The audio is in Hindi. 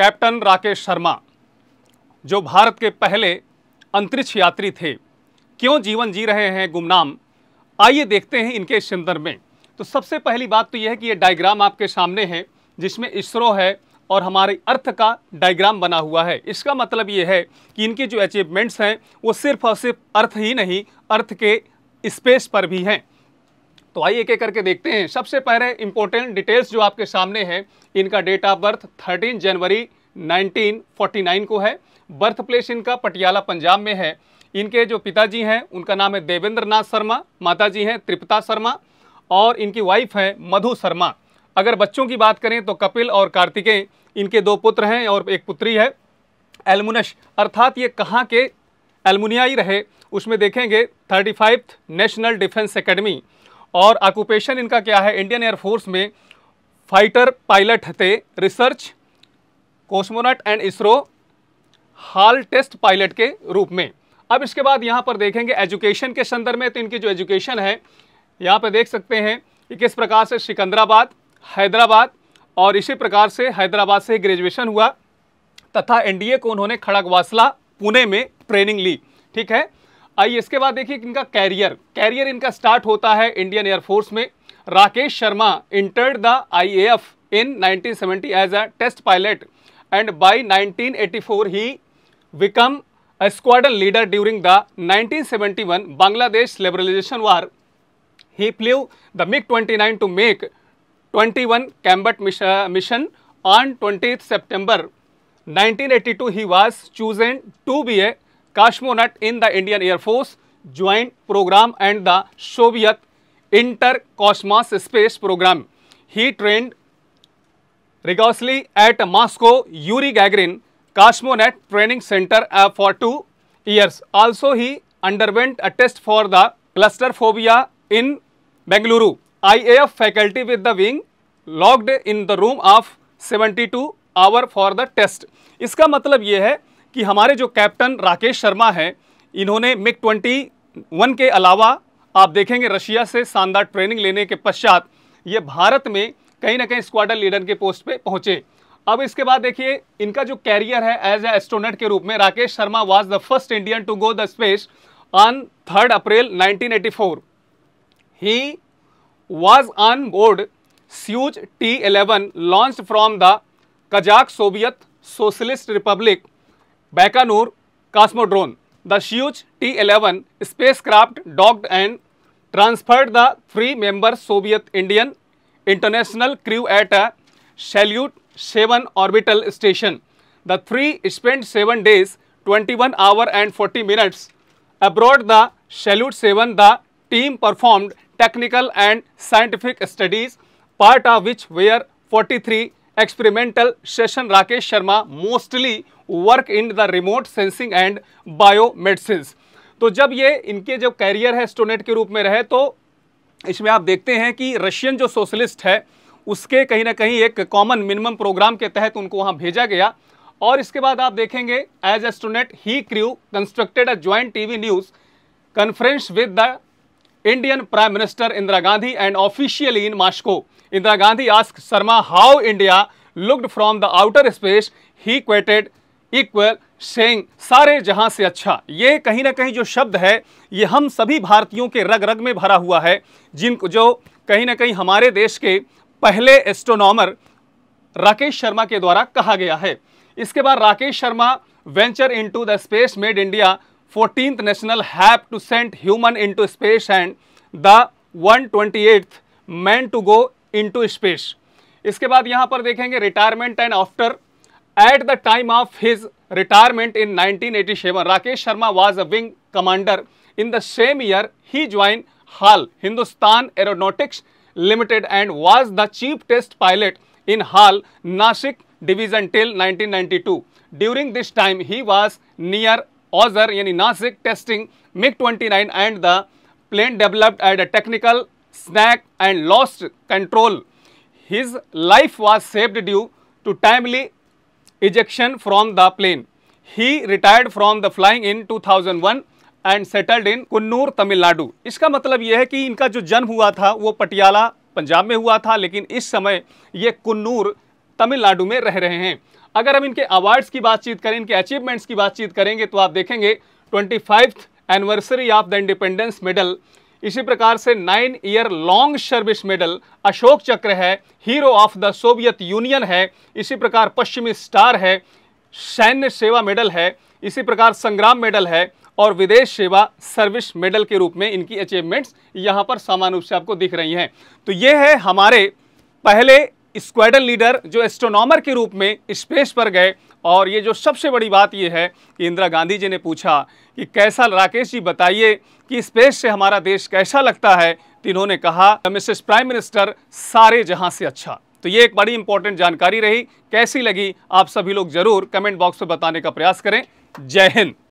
कैप्टन राकेश शर्मा जो भारत के पहले अंतरिक्ष यात्री थे क्यों जीवन जी रहे हैं गुमनाम आइए देखते हैं इनके संदर्भ में तो सबसे पहली बात तो यह है कि ये डायग्राम आपके सामने है जिसमें इसरो है और हमारे अर्थ का डायग्राम बना हुआ है इसका मतलब ये है कि इनके जो अचीवमेंट्स हैं वो सिर्फ और सिर्फ अर्थ ही नहीं अर्थ के स्पेस पर भी हैं तो आइए एक एक करके देखते हैं सबसे पहले इंपॉर्टेंट डिटेल्स जो आपके सामने हैं इनका डेट ऑफ बर्थ 13 जनवरी 1949 को है बर्थ प्लेस इनका पटियाला पंजाब में है इनके जो पिताजी हैं उनका नाम है देवेंद्र नाथ शर्मा माता जी हैं त्रिपता शर्मा और इनकी वाइफ है मधु शर्मा अगर बच्चों की बात करें तो कपिल और कार्तिकेय इनके दो पुत्र हैं और एक पुत्री है एलमुनश अर्थात ये कहाँ के एलमुनियाई रहे उसमें देखेंगे थर्टी नेशनल डिफेंस एकेडमी और ऑक्यूपेशन इनका क्या है इंडियन एयरफोर्स में फाइटर पायलट थे रिसर्च कोस्मोनट एंड इसरो हाल टेस्ट पायलट के रूप में अब इसके बाद यहाँ पर देखेंगे एजुकेशन के संदर्भ में तो इनकी जो एजुकेशन है यहाँ पर देख सकते हैं कि किस प्रकार से सिकंदराबाद हैदराबाद और इसी प्रकार से हैदराबाद से ग्रेजुएशन हुआ तथा एनडीए को उन्होंने खड़गवासला पुणे में ट्रेनिंग ली ठीक है आइए इसके बाद देखिए इनका कैरियर कैरियर इनका स्टार्ट होता है इंडियन एयरफोर्स में Rakesh Sharma entered the I F in nineteen seventy as a test pilot and by nineteen eighty four he become squadron leader during the nineteen seventy one Bangladesh liberalisation war he played the MiG 29 to make twenty one combat mission on twenty September nineteen eighty two he was chosen to be a cosmonaut in the Indian air force joint programme and the Soviet Intercosmos space programme he trained rigorously at Moscow Yuri Gagarin cosmonaut training centre for two years also he underwent a test for the claustrophobia in Bengaluru I A F faculty with the wing locked in the room of seventy two hour for the test इसका मतलब यह है कि हमारे जो कैप्टन राकेश शर्मा हैं इन्होंने मिक ट्वेंटी वन के अलावा आप देखेंगे रशिया से शानदार ट्रेनिंग लेने के पश्चात ये भारत में कहीं ना कहीं स्क्वाडन लीडर के पोस्ट पे पहुंचे अब इसके बाद देखिए इनका जो कैरियर है एज ए एस्ट्रोनेट के रूप में Rakesh Sharma was the first Indian to go the space on third April 1984 he was on board Soyuz T eleven launch from the Kazakh Soviet Socialist Republic Baikonur Cosmodrome the Soyuz T eleven space craft docked and transferred the three member Soviet Indian international crew at a Salyut seven orbital station the three spend seven days twenty one hour and forty minutes aboard the salute seven the team performed technical and scientific studies part of which were forty three experimental session Rakesh Sharma mostly work in the remote sensing and biomedicine तो जब ये इनके जो कैरियर है स्टोनेट के रूप में रहे तो इसमें आप देखते हैं कि रशियन जो सोशलिस्ट है उसके कहीं ना कहीं एक कॉमन मिनिमम प्रोग्राम के तहत उनको वहाँ भेजा गया और इसके बाद आप देखेंगे as astronaut he crew constructed a joint TV news conference with the Indian prime minister Indira Gandhi and officially in Moscow Indira Gandhi ask Sharma how India looked from the outer space he quoted इक्वल शेंग सारे जहां से अच्छा ये कहीं ना कहीं जो शब्द है ये हम सभी भारतीयों के रग रग में भरा हुआ है जिनको जो कहीं ना कहीं हमारे देश के पहले एस्ट्रोनॉमर राकेश शर्मा के द्वारा कहा गया है इसके बाद Rakesh Sharma venture into the space made India fourteen national have to sent human into space and the one twenty eighth man to go into space इसके बाद यहाँ पर देखेंगे retirement and after At the time of his retirement in 1987, Rakesh Sharma was a wing commander. In the same year, he joined HAL, Hindustan Aeronautics Limited and was the chief test pilot in HAL, Nashik Division till 1992. During this time, he was near Ozar, yani Nashik testing MiG-29 and the plane developed a technical snag and lost control. His life was saved due to timely ejection from the plane. He retired from the flying in 2001 and settled in Coonoor Tamil Nadu इसका मतलब यह है कि इनका जो जन्म हुआ था वो पटियाला पंजाब में हुआ था लेकिन इस समय ये कन्नूर तमिलनाडु में रह रहे हैं अगर हम इनके अवार्ड्स की बातचीत करें इनके अचीवमेंट्स की बातचीत करेंगे तो आप देखेंगे twenty five anniversary of the independence medal इसी प्रकार से nine year long service medal Ashoka Chakra है hero of the Soviet Union है इसी प्रकार पश्चिमी स्टार है सैन्य सेवा मेडल है इसी प्रकार संग्राम मेडल है और विदेश सेवा सर्विस मेडल के रूप में इनकी अचीवमेंट्स यहाँ पर सामान्य रूप से आपको दिख रही हैं तो ये है हमारे पहले स्क्वाडन लीडर जो एस्ट्रोनॉमर के रूप में स्पेस पर गए और ये जो सबसे बड़ी बात ये है कि इंदिरा गांधी जी ने पूछा कि कैसा राकेश जी बताइए कि स्पेस से हमारा देश कैसा लगता है तो इन्होंने कहा मिसेस प्राइम मिनिस्टर सारे जहां से अच्छा तो ये एक बड़ी इंपॉर्टेंट जानकारी रही कैसी लगी आप सभी लोग जरूर कमेंट बॉक्स में बताने का प्रयास करें जय हिंद